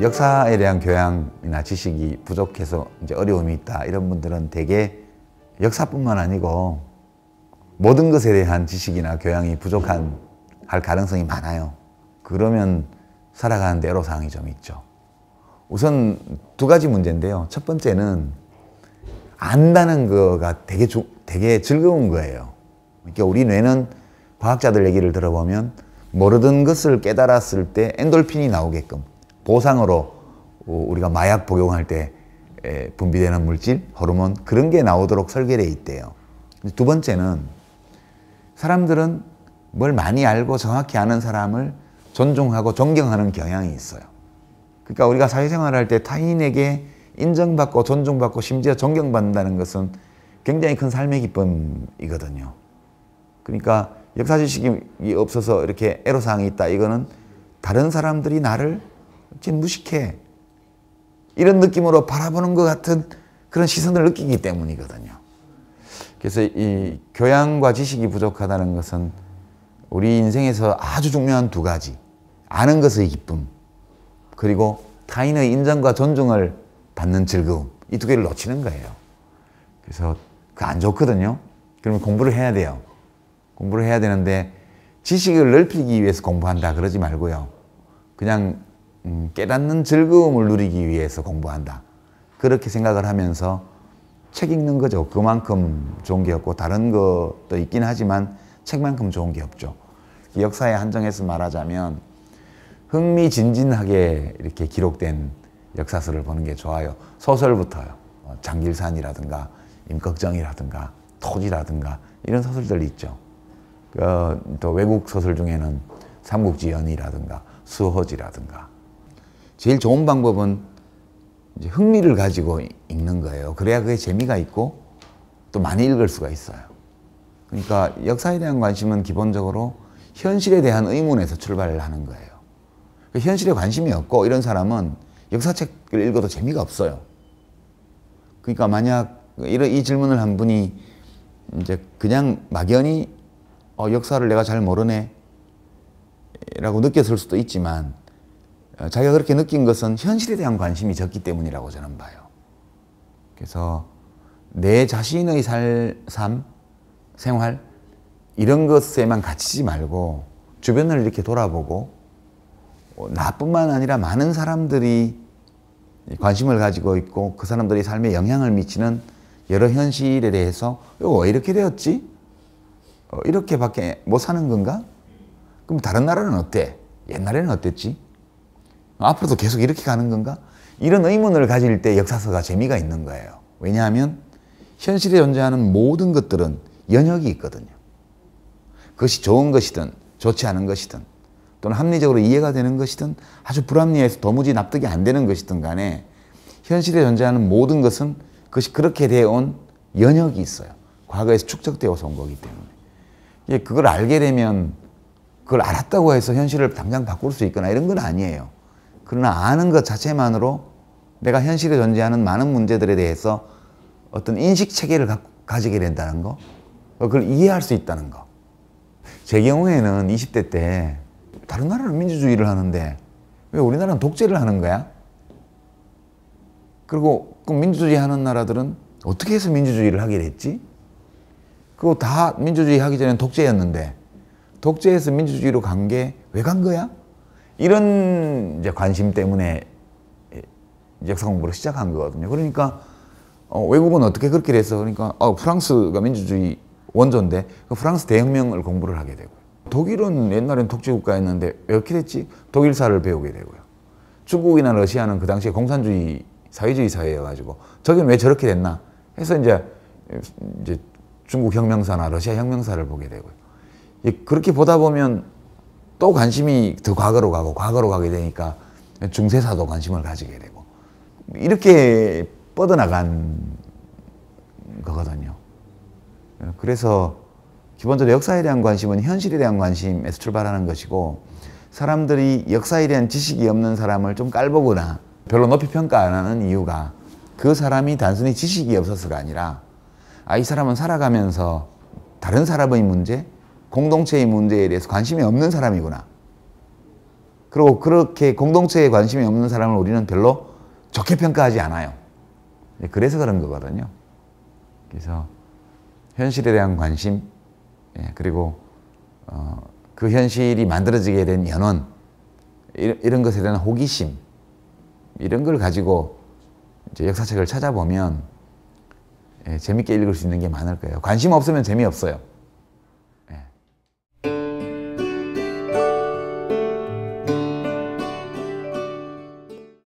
역사에 대한 교양이나 지식이 부족해서 이제 어려움이 있다 이런 분들은 대개 역사뿐만 아니고 모든 것에 대한 지식이나 교양이 부족한 할 가능성이 많아요. 그러면 살아가는 대로 사항이 좀 있죠. 우선 두 가지 문제인데요. 첫 번째는 안다는 거가 되게 주, 되게 즐거운 거예요. 그러니까 우리 뇌는 과학자들 얘기를 들어보면 모르던 것을 깨달았을 때 엔돌핀이 나오게끔 보상으로 우리가 마약 복용할 때 분비되는 물질, 호르몬 그런 게 나오도록 설계되어 있대요. 두 번째는 사람들은 뭘 많이 알고 정확히 아는 사람을 존중하고 존경하는 경향이 있어요. 그러니까 우리가 사회생활할 때 타인에게 인정받고 존중받고 심지어 존경받는다는 것은 굉장히 큰 삶의 기쁨이거든요. 그러니까 역사 지식이 없어서 이렇게 애로사항이 있다. 이거는 다른 사람들이 나를 쟤 무식해. 이런 느낌으로 바라보는 것 같은 그런 시선을 느끼기 때문이거든요. 그래서 이 교양과 지식이 부족하다는 것은 우리 인생에서 아주 중요한 두 가지. 아는 것의 기쁨, 그리고 타인의 인정과 존중을 받는 즐거움. 이 두 개를 놓치는 거예요. 그래서 그 안 좋거든요. 그러면 공부를 해야 돼요. 공부를 해야 되는데 지식을 넓히기 위해서 공부한다 그러지 말고요. 그냥 음, 깨닫는 즐거움을 누리기 위해서 공부한다. 그렇게 생각을 하면서 책 읽는 거죠. 그만큼 좋은 게 없고 다른 것도 있긴 하지만 책만큼 좋은 게 없죠. 역사에 한정해서 말하자면 흥미진진하게 이렇게 기록된 역사서를 보는 게 좋아요. 소설부터요. 어, 장길산이라든가 임꺽정이라든가 토지라든가 이런 소설들 있죠. 그또 어, 외국 소설 중에는 삼국지연이라든가 수호지라든가 제일 좋은 방법은 흥미를 가지고 읽는 거예요. 그래야 그게 재미가 있고 또 많이 읽을 수가 있어요. 그러니까 역사에 대한 관심은 기본적으로 현실에 대한 의문에서 출발을 하는 거예요. 그 현실에 관심이 없고 이런 사람은 역사책을 읽어도 재미가 없어요. 그러니까 만약 이런 이 질문을 한 분이 이제 그냥 막연히 어, 역사를 내가 잘 모르네 라고 느꼈을 수도 있지만 어, 자기가 그렇게 느낀 것은 현실에 대한 관심이 적기 때문이라고 저는 봐요. 그래서 내 자신의 살, 삶, 생활, 이런 것에만 갇히지 말고 주변을 이렇게 돌아보고 어, 나뿐만 아니라 많은 사람들이 관심을 가지고 있고 그 사람들이 삶에 영향을 미치는 여러 현실에 대해서 이 어, 이렇게 되었지? 이렇게밖에 못 사는 건가? 그럼 다른 나라는 어때? 옛날에는 어땠지? 앞으로도 계속 이렇게 가는 건가? 이런 의문을 가질 때 역사서가 재미가 있는 거예요. 왜냐하면 현실에 존재하는 모든 것들은 연역이 있거든요. 그것이 좋은 것이든 좋지 않은 것이든 또는 합리적으로 이해가 되는 것이든 아주 불합리해서 도무지 납득이 안 되는 것이든 간에 현실에 존재하는 모든 것은 그것이 그렇게 되어온 연역이 있어요. 과거에서 축적되어서 온 거기 때문에. 그걸 알게 되면 그걸 알았다고 해서 현실을 당장 바꿀 수 있거나 이런 건 아니에요. 그러나 아는 것 자체만으로 내가 현실에 존재하는 많은 문제들에 대해서 어떤 인식 체계를 가, 지게 된다는 거, 그걸 이해할 수 있다는 거. 제 경우에는 20대 때 다른 나라는 민주주의를 하는데 왜 우리나라는 독재를 하는 거야? 그리고 그 민주주의 하는 나라들은 어떻게 해서 민주주의를 하게 됐지? 그거 다 민주주의 하기 전엔 독재였는데 독재에서 민주주의로 간 게 왜 간 거야? 이런 이제 관심 때문에 역사 공부를 시작한 거거든요. 그러니까 어, 외국은 어떻게 그렇게 돼서 그러니까 어, 프랑스가 민주주의 원조인데 그 프랑스 대혁명을 공부를 하게 되고 독일은 옛날엔 독재 국가였는데 왜 이렇게 됐지? 독일사를 배우게 되고요. 중국이나 러시아는 그 당시에 공산주의 사회주의 사회여가지고 저긴 왜 저렇게 됐나 해서 이제 이제 중국 혁명사나 러시아 혁명사를 보게 되고요. 그렇게 보다 보면 또 관심이 더 과거로 가고 과거로 가게 되니까 중세사도 관심을 가지게 되고 이렇게 뻗어나간 거거든요. 그래서 기본적으로 역사에 대한 관심은 현실에 대한 관심에서 출발하는 것이고 사람들이 역사에 대한 지식이 없는 사람을 좀 깔보거나 별로 높이 평가 안 하는 이유가 그 사람이 단순히 지식이 없어서가 아니라 아, 이 사람은 살아가면서 다른 사람의 문제, 공동체의 문제에 대해서 관심이 없는 사람이구나. 그리고 그렇게 공동체에 관심이 없는 사람을 우리는 별로 좋게 평가하지 않아요. 네, 그래서 그런 거거든요. 그래서 현실에 대한 관심, 예, 그리고 어, 그 현실이 만들어지게 된 연원, 이런 것에 대한 호기심, 이런 걸 가지고 역사책을 찾아보면 예, 재밌게 읽을 수 있는 게 많을 거예요. 관심 없으면 재미없어요.